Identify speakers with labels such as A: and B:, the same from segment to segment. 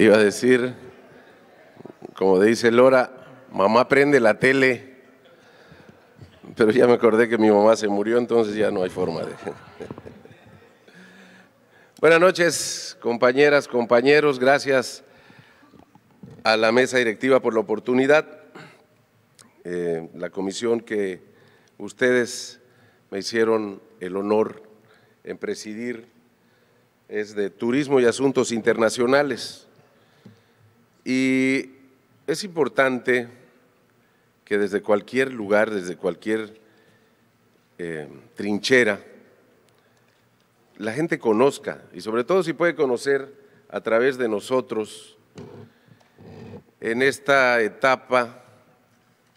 A: Iba a decir, como dice Lora, mamá prende la tele, pero ya me acordé que mi mamá se murió, entonces ya no hay forma de... Buenas noches, compañeras, compañeros, gracias a la mesa directiva por la oportunidad, eh, la comisión que ustedes me hicieron el honor en presidir es de Turismo y Asuntos Internacionales. Y es importante que desde cualquier lugar, desde cualquier eh, trinchera, la gente conozca, y sobre todo si puede conocer a través de nosotros, en esta etapa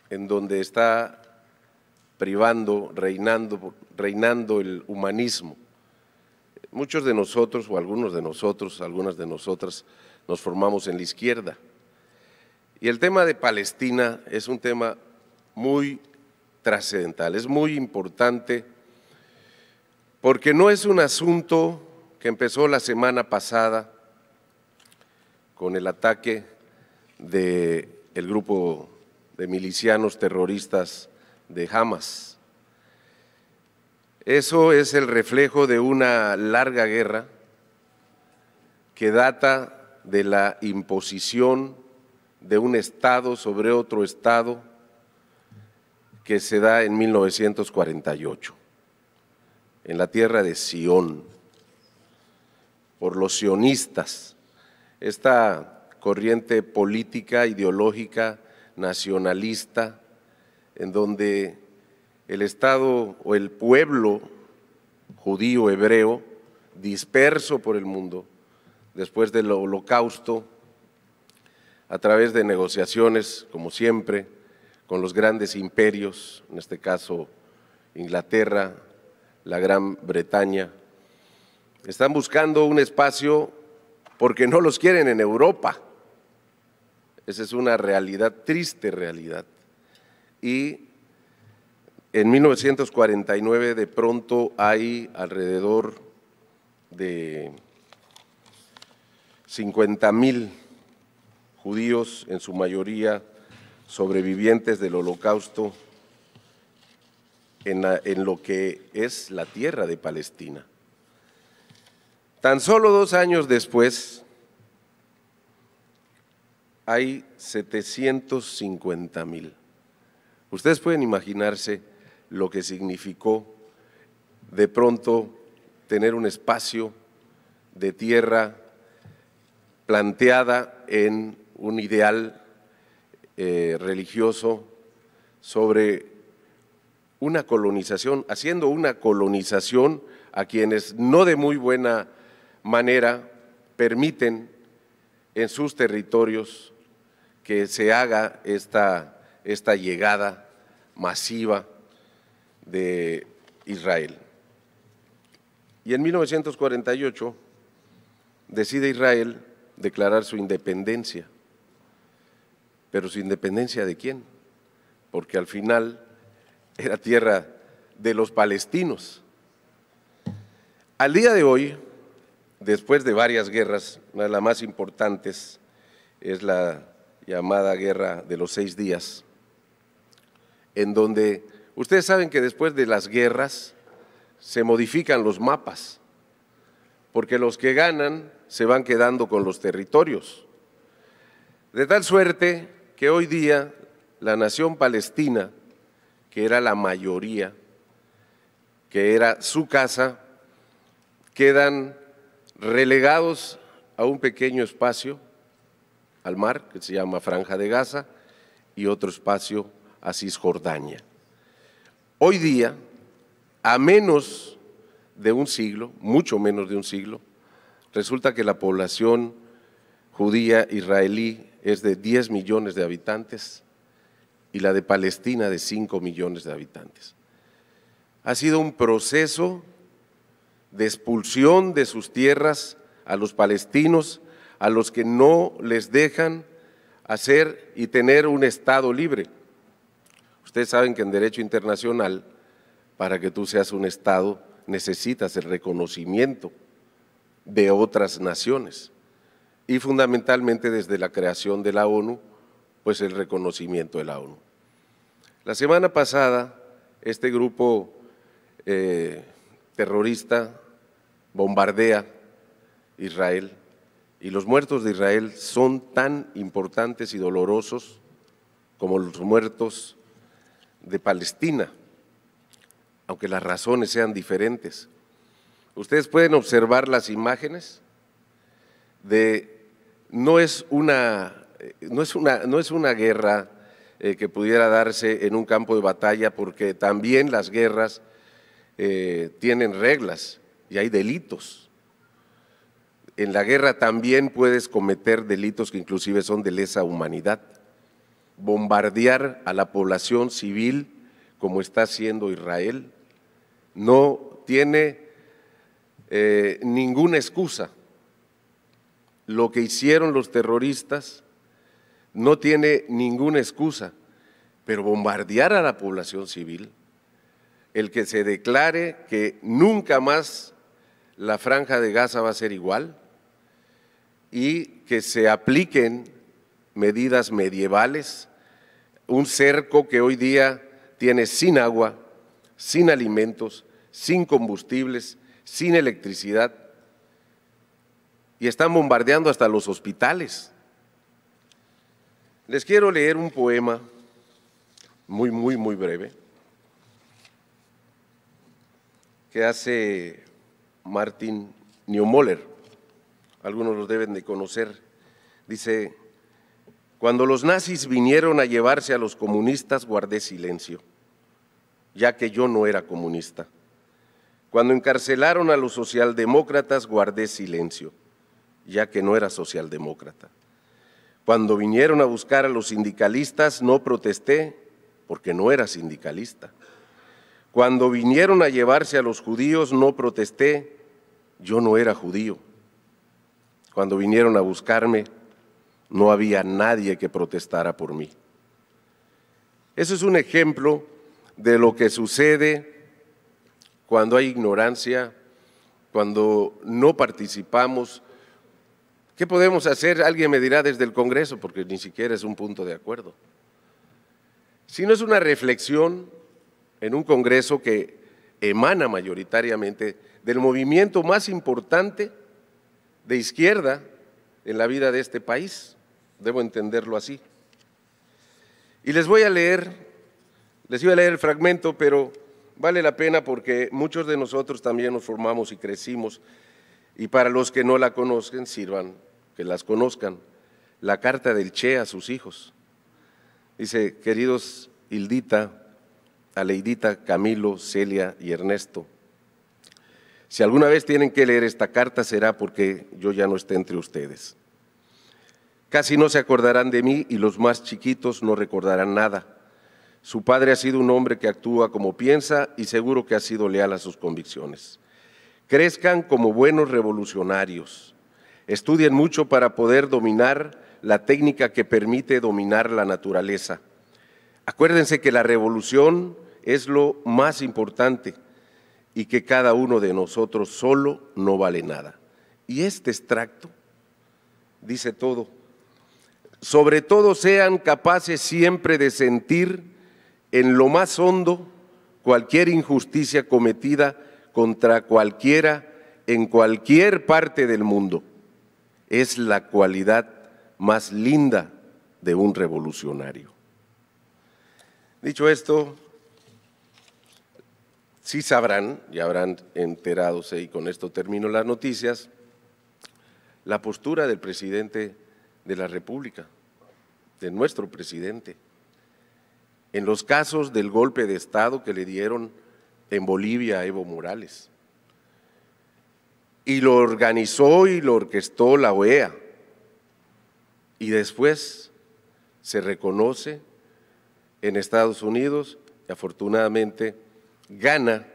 A: en donde está privando, reinando, reinando el humanismo. Muchos de nosotros, o algunos de nosotros, algunas de nosotras, nos formamos en la izquierda. Y el tema de Palestina es un tema muy trascendental, es muy importante, porque no es un asunto que empezó la semana pasada con el ataque del grupo de milicianos terroristas de Hamas. Eso es el reflejo de una larga guerra que data de la imposición de un Estado sobre otro Estado que se da en 1948, en la tierra de Sion, por los sionistas. Esta corriente política, ideológica, nacionalista, en donde el Estado o el pueblo judío, hebreo, disperso por el mundo, después del holocausto, a través de negociaciones, como siempre, con los grandes imperios, en este caso Inglaterra, la Gran Bretaña. Están buscando un espacio porque no los quieren en Europa. Esa es una realidad, triste realidad. Y en 1949 de pronto hay alrededor de 50.000 mil judíos, en su mayoría sobrevivientes del holocausto, en, lo que es la tierra de Palestina. Tan solo dos años después, hay 750 mil. Ustedes pueden imaginarse lo que significó de pronto tener un espacio de tierra planteada en un ideal eh, religioso sobre una colonización, haciendo una colonización a quienes no de muy buena manera permiten en sus territorios que se haga esta, esta llegada masiva de Israel. Y en 1948 decide Israel declarar su independencia. Pero su independencia de quién? Porque al final era tierra de los palestinos. Al día de hoy, después de varias guerras, una de las más importantes es la llamada Guerra de los Seis Días, en donde ustedes saben que después de las guerras se modifican los mapas porque los que ganan se van quedando con los territorios. De tal suerte que hoy día la nación palestina, que era la mayoría, que era su casa, quedan relegados a un pequeño espacio al mar, que se llama Franja de Gaza, y otro espacio a Cisjordania. Hoy día, a menos de un siglo, mucho menos de un siglo, resulta que la población judía israelí es de 10 millones de habitantes y la de Palestina de 5 millones de habitantes. Ha sido un proceso de expulsión de sus tierras a los palestinos, a los que no les dejan hacer y tener un Estado libre. Ustedes saben que en derecho internacional, para que tú seas un Estado, necesitas el reconocimiento de otras naciones y fundamentalmente desde la creación de la ONU, pues el reconocimiento de la ONU. La semana pasada, este grupo eh, terrorista bombardea Israel y los muertos de Israel son tan importantes y dolorosos como los muertos de Palestina aunque las razones sean diferentes. Ustedes pueden observar las imágenes de no es una, eh, no es una, guerra eh, que pudiera darse en un campo de batalla, porque también las guerras eh, tienen reglas y hay delitos. En la guerra también puedes cometer delitos que inclusive son de lesa humanidad. Bombardear a la población civil, como está haciendo Israel, no tiene eh, ninguna excusa. Lo que hicieron los terroristas no tiene ninguna excusa, pero bombardear a la población civil, el que se declare que nunca más la franja de Gaza va a ser igual y que se apliquen medidas medievales, un cerco que hoy día tiene sin agua, sin alimentos, sin combustibles, sin electricidad. Y están bombardeando hasta los hospitales. Les quiero leer un poema muy, muy, muy breve que hace Martin Neumoller. Algunos los deben de conocer. Dice, cuando los nazis vinieron a llevarse a los comunistas, guardé silencio ya que yo no era comunista. Cuando encarcelaron a los socialdemócratas guardé silencio, ya que no era socialdemócrata. Cuando vinieron a buscar a los sindicalistas no protesté porque no era sindicalista. Cuando vinieron a llevarse a los judíos no protesté, yo no era judío. Cuando vinieron a buscarme no había nadie que protestara por mí. Ese es un ejemplo de lo que sucede cuando hay ignorancia, cuando no participamos. ¿Qué podemos hacer? Alguien me dirá desde el Congreso, porque ni siquiera es un punto de acuerdo. Si no es una reflexión en un Congreso que emana mayoritariamente del movimiento más importante de izquierda en la vida de este país, debo entenderlo así. Y les voy a leer les iba a leer el fragmento, pero vale la pena porque muchos de nosotros también nos formamos y crecimos. Y para los que no la conocen, sirvan que las conozcan. La carta del Che a sus hijos. Dice, queridos Hildita, Aleidita, Camilo, Celia y Ernesto, si alguna vez tienen que leer esta carta será porque yo ya no esté entre ustedes. Casi no se acordarán de mí y los más chiquitos no recordarán nada su padre ha sido un hombre que actúa como piensa y seguro que ha sido leal a sus convicciones. Crezcan como buenos revolucionarios. Estudien mucho para poder dominar la técnica que permite dominar la naturaleza. Acuérdense que la revolución es lo más importante y que cada uno de nosotros solo no vale nada. Y este extracto dice todo. Sobre todo sean capaces siempre de sentir en lo más hondo cualquier injusticia cometida contra cualquiera en cualquier parte del mundo. Es la cualidad más linda de un revolucionario. Dicho esto, sí sabrán, y habrán enteradose, y con esto termino las noticias, la postura del presidente de la República, de nuestro presidente en los casos del golpe de Estado que le dieron en Bolivia a Evo Morales. Y lo organizó y lo orquestó la OEA. Y después se reconoce en Estados Unidos y afortunadamente gana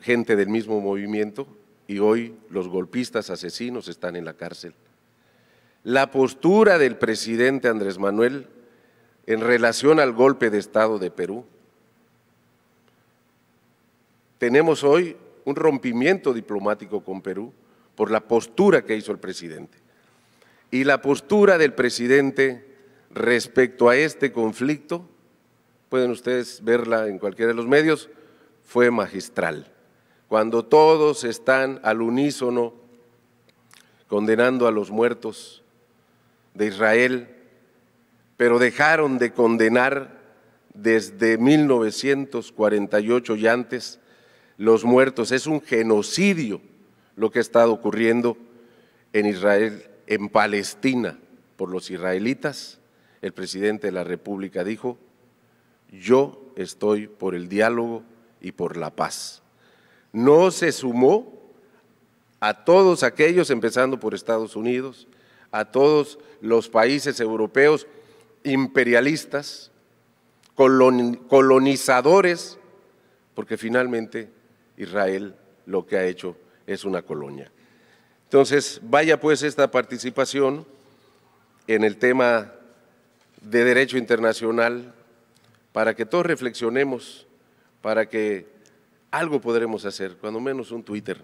A: gente del mismo movimiento y hoy los golpistas asesinos están en la cárcel. La postura del presidente Andrés Manuel en relación al golpe de Estado de Perú. Tenemos hoy un rompimiento diplomático con Perú por la postura que hizo el presidente. Y la postura del presidente respecto a este conflicto, pueden ustedes verla en cualquiera de los medios, fue magistral. Cuando todos están al unísono condenando a los muertos de Israel, pero dejaron de condenar desde 1948 y antes los muertos. Es un genocidio lo que ha estado ocurriendo en Israel, en Palestina, por los israelitas. El presidente de la República dijo, yo estoy por el diálogo y por la paz. No se sumó a todos aquellos, empezando por Estados Unidos, a todos los países europeos, imperialistas, colonizadores, porque finalmente Israel lo que ha hecho es una colonia. Entonces, vaya pues esta participación en el tema de derecho internacional para que todos reflexionemos, para que algo podremos hacer, cuando menos un Twitter,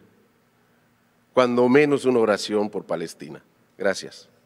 A: cuando menos una oración por Palestina. Gracias.